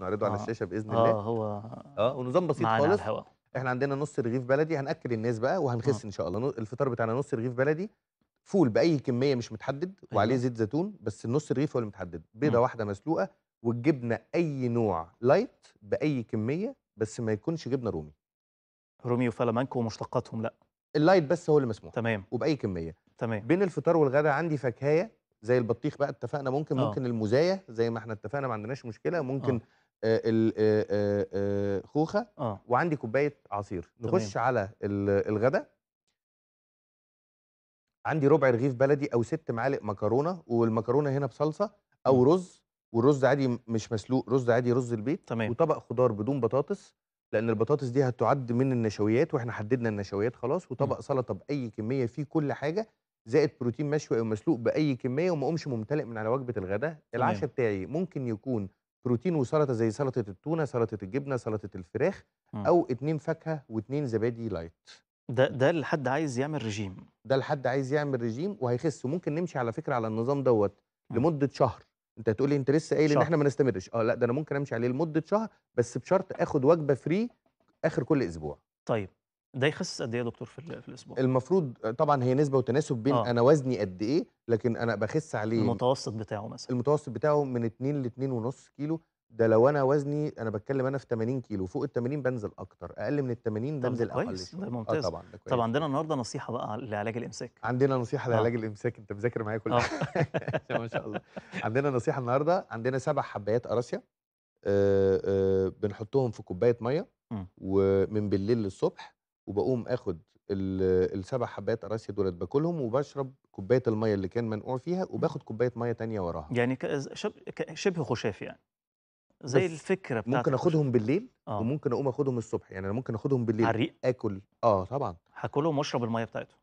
نعرضه آه. على الشاشه باذن الله اه هو اه ونظام بسيط خالص احنا عندنا نص رغيف بلدي هناكل الناس بقى وهنخس آه. ان شاء الله الفطار بتاعنا نص رغيف بلدي فول باي كميه مش متحدد أيوة. وعليه زيت زيتون بس النص الرغيف هو اللي متحدد بيضه واحده مسلوقه والجبنه اي نوع لايت باي كميه بس ما يكونش جبنه رومي رومي وفلامنكو ومشتقاتهم لا اللايت بس هو اللي مسموح تمام وباي كميه تمام بين الفطار والغداء عندي فاكهه زي البطيخ بقى اتفقنا ممكن أوه. ممكن المزايه زي ما احنا اتفقنا ما عندناش مشكله ممكن أوه. آه، آه، آه، خوخه آه. وعندي كوبايه عصير نخش على الغداء عندي ربع رغيف بلدي او ست معالق مكرونه والمكرونه هنا بصلصه او م. رز والرز عادي مش مسلوق رز عادي رز البيت تمام. وطبق خضار بدون بطاطس لان البطاطس دي هتعد من النشويات واحنا حددنا النشويات خلاص وطبق سلطه باي كميه فيه كل حاجه زائد بروتين مشوي او مسلوق باي كميه وما اقومش ممتلئ من على وجبه الغداء العشاء بتاعي ممكن يكون بروتين وسلطه زي سلطه التونه سلطه الجبنه سلطه الفراخ م. او اتنين فاكهه واتنين زبادي لايت ده ده لحد عايز يعمل رجيم ده لحد عايز يعمل رجيم وهيخس ممكن نمشي على فكره على النظام دوت لمده شهر انت هتقول لي انت لسه قايل ان احنا ما نستمرش اه لا ده انا ممكن امشي عليه لمده شهر بس بشرط اخد وجبه فري اخر كل اسبوع طيب ده يخس قد ايه يا دكتور في, في الاسبوع المفروض آه، طبعا هي نسبه وتناسب بين آه. انا وزني قد ايه لكن انا بخس عليه المتوسط بتاعه مثلا المتوسط بتاعه من 2 ل 2 ونص كيلو ده لو انا وزني انا بتكلم انا في 80 كيلو فوق ال 80 بنزل اكتر اقل من ال 80 بنزل اقل كويس ده آه ممتاز آه طبعا ده طب عندنا النهارده نصيحه بقى لعلاج الامساك عندنا نصيحه آه. لعلاج الامساك انت مذاكر معايا كل حاجه ما شاء الله عندنا نصيحه النهارده عندنا سبع حبايات قراصيا آه آه بنحطهم في كوبايه ميه ومن بالليل للصبح وبقوم اخد السبع حبات قراصية دولت باكلهم وبشرب كوباية المية اللي كان منقوع فيها إمم. وباخد كوباية مية ثانيه وراها يعني شبه خشاف يعني زي الفكره بتاعت ممكن اخدهم بالليل آه. وممكن اقوم اخدهم الصبح يعني انا ممكن اخدهم بالليل عريق. اكل اه طبعا هاكلهم واشرب الميه بتاعتهم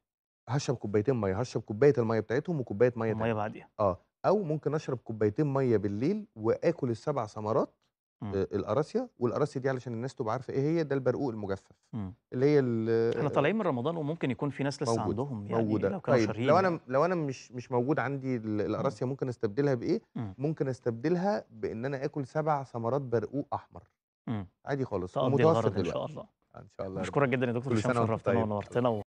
هشرب كوبايتين ميه هشرب كوبايه الميه بتاعتهم وكوبايه ميه ميه بعديها اه او ممكن اشرب كوبايتين ميه بالليل واكل السبع ثمرات إمم. القراصية والقراصية دي علشان الناس تبقى عارفة إيه هي ده البرقوق المجفف مم. اللي هي إحنا طالعين من رمضان وممكن يكون في ناس لسه موجود. عندهم يعني موجودة. لو كانوا طيب. لو أنا يعني. لو أنا مش مش موجود عندي إمم. القراصية ممكن أستبدلها بإيه؟ مم. ممكن أستبدلها بإن أنا آكل سبع ثمرات برقوق أحمر مم. عادي خالص ومتوسط إن شاء الله آه، ان شاء الله مشكورك جدا يا دكتور هشام شرفتنا ونورتنا